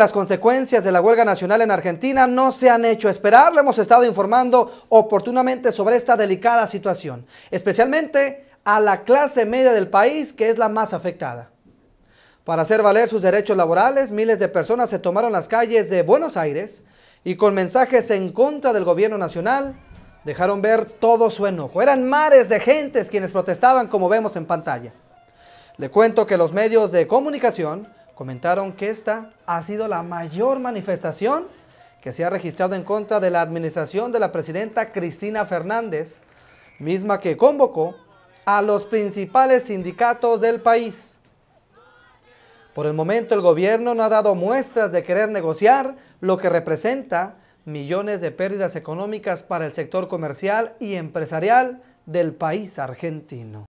Las consecuencias de la huelga nacional en Argentina no se han hecho esperar, le hemos estado informando oportunamente sobre esta delicada situación, especialmente a la clase media del país que es la más afectada. Para hacer valer sus derechos laborales, miles de personas se tomaron las calles de Buenos Aires y con mensajes en contra del gobierno nacional dejaron ver todo su enojo. Eran mares de gentes quienes protestaban como vemos en pantalla. Le cuento que los medios de comunicación comentaron que esta ha sido la mayor manifestación que se ha registrado en contra de la administración de la presidenta Cristina Fernández, misma que convocó a los principales sindicatos del país. Por el momento el gobierno no ha dado muestras de querer negociar lo que representa millones de pérdidas económicas para el sector comercial y empresarial del país argentino.